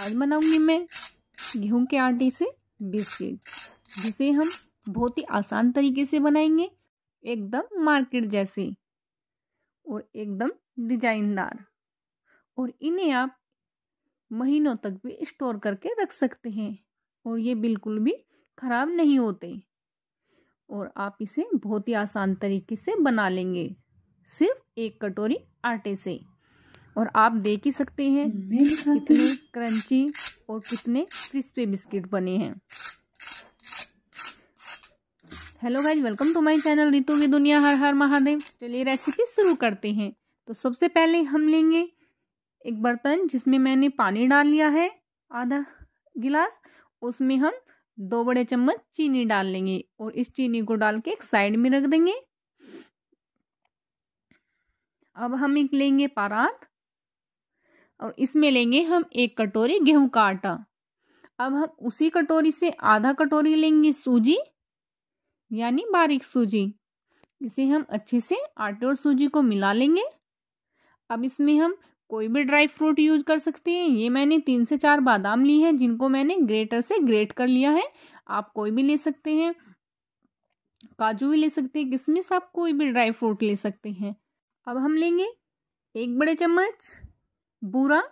आज बनाऊंगी मैं गेहूं के आटे से बिस्किट जिसे हम बहुत ही आसान तरीके से बनाएंगे एकदम मार्केट जैसे और एकदम डिजाइनदार और इन्हें आप महीनों तक भी स्टोर करके रख सकते हैं और ये बिल्कुल भी ख़राब नहीं होते और आप इसे बहुत ही आसान तरीके से बना लेंगे सिर्फ एक कटोरी आटे से और आप देख ही सकते हैं तो कितने क्रंची और कितने क्रिस्पी बिस्किट बने हैं hello guys welcome to my channel Ritu की दुनिया हर हर महादेव चलिए रेसिपी शुरू करते हैं तो सबसे पहले हम लेंगे एक बर्तन जिसमें मैंने पानी डाल लिया है आधा गिलास उसमें हम दो बड़े चम्मच चीनी डाल लेंगे और इस चीनी को डाल के एक साइड में रख देंगे अब हम एक लेंगे परात और इसमें लेंगे हम एक कटोरी गेहूं का आटा अब हम उसी कटोरी से आधा कटोरी लेंगे सूजी यानी बारीक सूजी इसे हम अच्छे से आटे और सूजी को मिला लेंगे अब इसमें हम कोई भी ड्राई फ्रूट यूज कर सकते हैं ये मैंने तीन से चार बादाम ली है जिनको मैंने ग्रेटर से ग्रेट कर लिया है आप कोई भी ले सकते हैं काजू भी ले सकते हैं से आप कोई भी ड्राई फ्रूट ले सकते हैं अब हम लेंगे एक बड़े चम्मच बुरा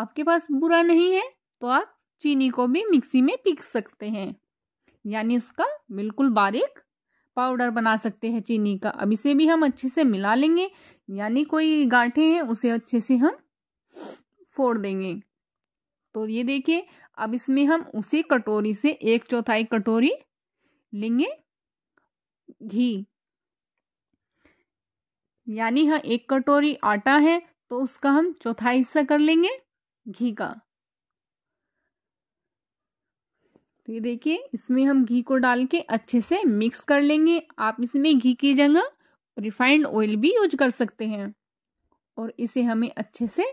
आपके पास बुरा नहीं है तो आप चीनी को भी मिक्सी में पीस सकते हैं यानी उसका बिल्कुल बारीक पाउडर बना सकते हैं चीनी का अब इसे भी हम अच्छे से मिला लेंगे यानी कोई गांठे हैं उसे अच्छे से हम फोड़ देंगे तो ये देखिए अब इसमें हम उसी कटोरी से एक चौथाई कटोरी लेंगे घी यानी हाँ एक कटोरी आटा है तो उसका हम चौथा हिस्सा कर लेंगे घी का तो ये देखिए इसमें हम घी को डाल के अच्छे से मिक्स कर लेंगे आप इसमें घी की जगह रिफाइंड ऑयल भी यूज कर सकते हैं और इसे हमें अच्छे से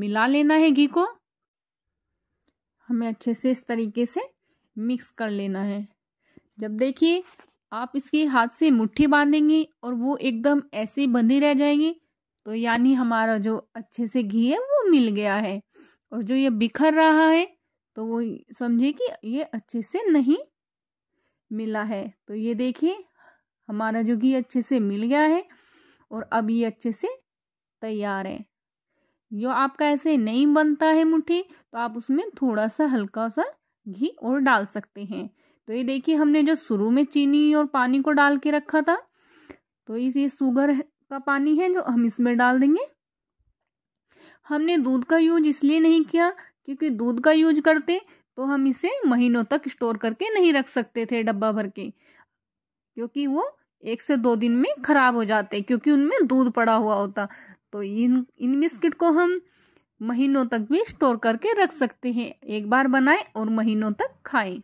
मिला लेना है घी को हमें अच्छे से इस तरीके से मिक्स कर लेना है जब देखिए आप इसके हाथ से मुट्ठी बांधेंगे और वो एकदम ऐसे बंधी रह जाएंगी तो यानी हमारा जो अच्छे से घी है वो मिल गया है और जो ये बिखर रहा है तो वो समझे कि ये अच्छे से नहीं मिला है तो ये देखिए हमारा जो घी अच्छे से मिल गया है और अब ये अच्छे से तैयार है जो आपका ऐसे नहीं बनता है मुट्ठी तो आप उसमें थोड़ा सा हल्का सा घी और डाल सकते हैं तो ये देखिए हमने जो शुरू में चीनी और पानी को डाल के रखा था तो इस ये शुगर का पानी है जो हम इसमें डाल देंगे हमने दूध का यूज इसलिए नहीं किया क्योंकि दूध का यूज करते तो हम इसे महीनों तक स्टोर करके नहीं रख सकते थे डब्बा भर के क्योंकि वो एक से दो दिन में खराब हो जाते क्योंकि उनमें दूध पड़ा हुआ होता तो इन इन बिस्किट को हम महीनों तक भी स्टोर करके रख सकते हैं एक बार बनाएं और महीनों तक खाएं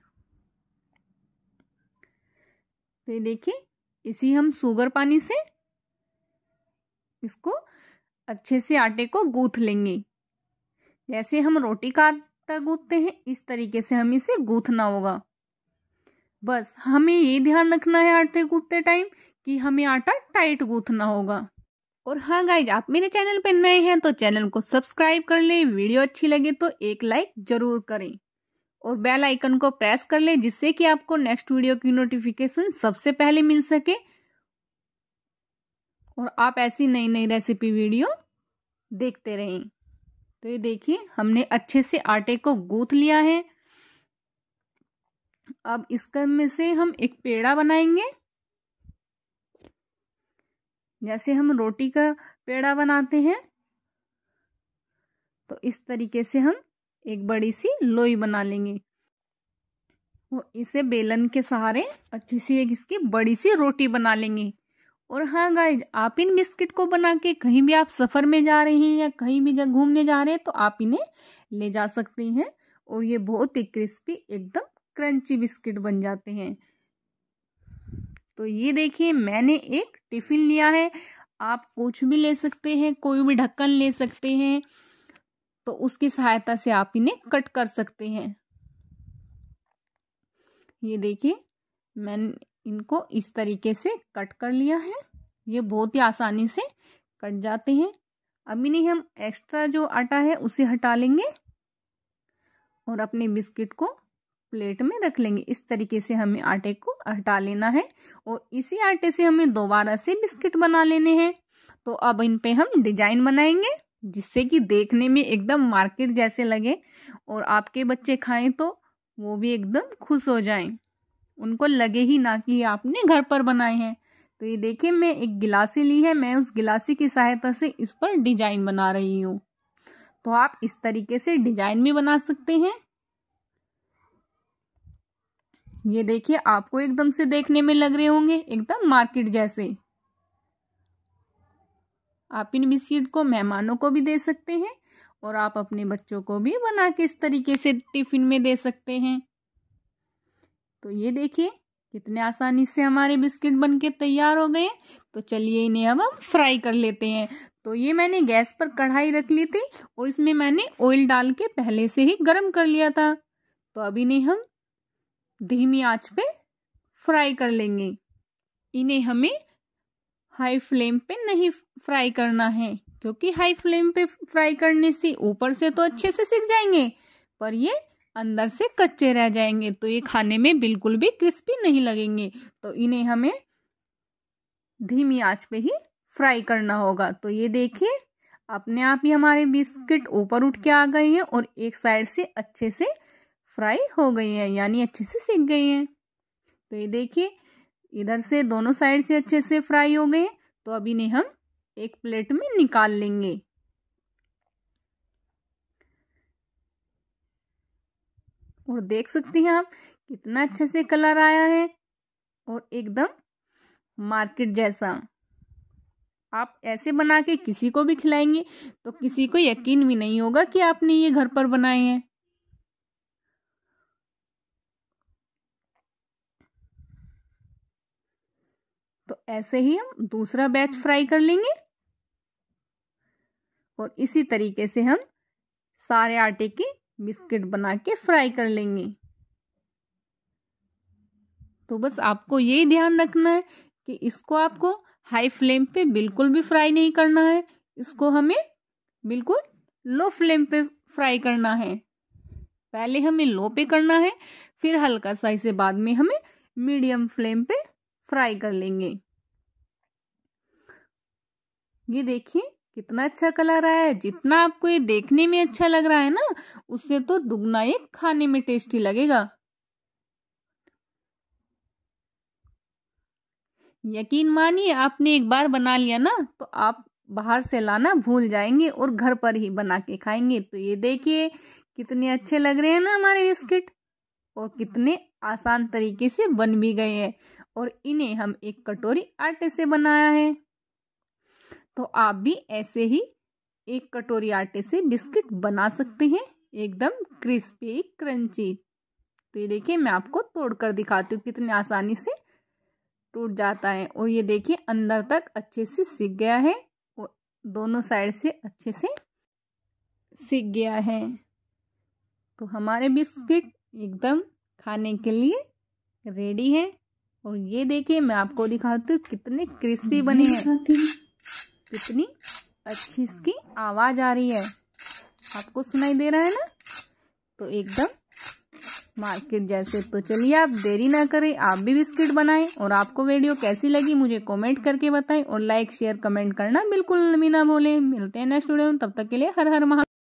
तो देखिए इसी हम शुगर पानी से इसको अच्छे से आटे को गूथ लेंगे जैसे हम रोटी का आटा गूंथते हैं इस तरीके से हमें इसे गूंथना होगा बस हमें ये ध्यान रखना है आटे गूंथते टाइम कि हमें आटा टाइट गूंथना होगा और हाँ गाइज आप मेरे चैनल पर नए हैं तो चैनल को सब्सक्राइब कर लें वीडियो अच्छी लगे तो एक लाइक जरूर करें और बेल आइकन को प्रेस कर लें जिससे कि आपको नेक्स्ट वीडियो की नोटिफिकेशन सबसे पहले मिल सके और आप ऐसी नई नई रेसिपी वीडियो देखते रहें तो ये देखिए हमने अच्छे से आटे को गूथ लिया है अब इसका में से हम एक पेड़ा बनाएंगे जैसे हम रोटी का पेड़ा बनाते हैं तो इस तरीके से हम एक बड़ी सी लोई बना लेंगे और इसे बेलन के सहारे अच्छी सी एक इसकी बड़ी सी रोटी बना लेंगे और हाँ गाइज आप इन बिस्किट को बना के कहीं भी आप सफ़र में जा रहे हैं या कहीं भी जब घूमने जा रहे हैं तो आप इन्हें ले जा सकते हैं और ये बहुत ही क्रिस्पी एकदम क्रंची बिस्किट बन जाते हैं तो ये देखिए मैंने एक टिफ़िन लिया है आप कुछ भी ले सकते हैं कोई भी ढक्कन ले सकते हैं तो उसकी सहायता से आप इन्हें कट कर सकते हैं ये देखिए मैंने इनको इस तरीके से कट कर लिया है ये बहुत ही आसानी से कट जाते हैं अब इन्हें हम एक्स्ट्रा जो आटा है उसे हटा लेंगे और अपने बिस्किट को प्लेट में रख लेंगे इस तरीके से हमें आटे को हटा लेना है और इसी आटे से हमें दोबारा से बिस्किट बना लेने हैं तो अब इन पे हम डिजाइन बनाएंगे जिससे कि देखने में एकदम मार्केट जैसे लगे और आपके बच्चे खाएं तो वो भी एकदम खुश हो जाएं उनको लगे ही ना कि आपने घर पर बनाए हैं तो ये देखिए मैं एक गिलासी ली है मैं उस गिलासी की सहायता से इस पर डिजाइन बना रही हूँ तो आप इस तरीके से डिजाइन भी बना सकते हैं ये देखिए आपको एकदम से देखने में लग रहे होंगे एकदम मार्केट जैसे आप इन बिस्किट को मेहमानों को भी दे सकते हैं और आप अपने बच्चों को भी बना के इस तरीके से टिफिन में दे सकते हैं तो ये देखिए कितने आसानी से हमारे बिस्किट बनके तैयार हो गए तो चलिए इन्हें अब हम फ्राई कर लेते हैं तो ये मैंने गैस पर कढ़ाई रख ली थी और इसमें मैंने ऑयल डाल के पहले से ही गर्म कर लिया था तो अब इन्हें हम धीमी आंच पे फ्राई कर लेंगे इन्हें हमें हाई फ्लेम पे नहीं फ्राई करना है क्योंकि हाई फ्लेम पे फ्राई करने से ऊपर से तो अच्छे से सीख जाएंगे पर ये अंदर से कच्चे रह जाएंगे तो ये खाने में बिल्कुल भी क्रिस्पी नहीं लगेंगे तो इन्हें हमें धीमी आंच पे ही फ्राई करना होगा तो ये देखिए अपने आप ही हमारे बिस्किट ऊपर उठ के आ गए हैं और एक साइड से अच्छे से फ्राई हो गई हैं यानी अच्छे से सीख गए हैं तो ये देखिए इधर से दोनों साइड से अच्छे से फ्राई हो गए तो अब इन्हें हम एक प्लेट में निकाल लेंगे और देख सकते हैं आप कितना अच्छे से कलर आया है और एकदम मार्केट जैसा आप ऐसे बना के किसी को भी खिलाएंगे तो किसी को यकीन भी नहीं होगा कि आपने ये घर पर बनाए हैं तो ऐसे ही हम दूसरा बैच हम्म। फ्राई कर लेंगे और इसी तरीके से हम सारे आटे की बिस्किट बना के फ्राई कर लेंगे तो बस आपको ये ध्यान रखना है कि इसको आपको हाई फ्लेम पे बिल्कुल भी फ्राई नहीं करना है इसको हमें बिल्कुल लो फ्लेम पे फ्राई करना है पहले हमें लो पे करना है फिर हल्का सा इसे बाद में हमें मीडियम फ्लेम पे फ्राई कर लेंगे ये देखिए कितना अच्छा कलर आया है जितना आपको ये देखने में अच्छा लग रहा है ना उससे तो दुगना ये खाने में टेस्टी लगेगा यकीन मानिए आपने एक बार बना लिया ना तो आप बाहर से लाना भूल जाएंगे और घर पर ही बना के खाएंगे तो ये देखिए कितने अच्छे लग रहे हैं ना हमारे बिस्किट और कितने आसान तरीके से बन भी गए हैं और इन्हें हम एक कटोरी आटे से बनाया है तो आप भी ऐसे ही एक कटोरी आटे से बिस्किट बना सकते हैं एकदम क्रिस्पी क्रंची तो ये देखिए मैं आपको तोड़ कर दिखाती हूँ कितने आसानी से टूट जाता है और ये देखिए अंदर तक अच्छे से सीख गया है और दोनों साइड से अच्छे से सीख गया है तो हमारे बिस्किट एकदम खाने के लिए रेडी है और ये देखिए मैं आपको दिखाती हूँ कितने क्रिस्पी बने हैं कितनी अच्छी इसकी आवाज़ आ रही है आपको सुनाई दे रहा है ना तो एकदम मार्केट जैसे तो चलिए आप देरी ना करें आप भी बिस्किट बनाएं और आपको वीडियो कैसी लगी मुझे कमेंट करके बताएं और लाइक शेयर कमेंट करना बिल्कुल भी ना भूलें मिलते हैं नेक्स्ट वीडियो में तब तक के लिए हर हर महा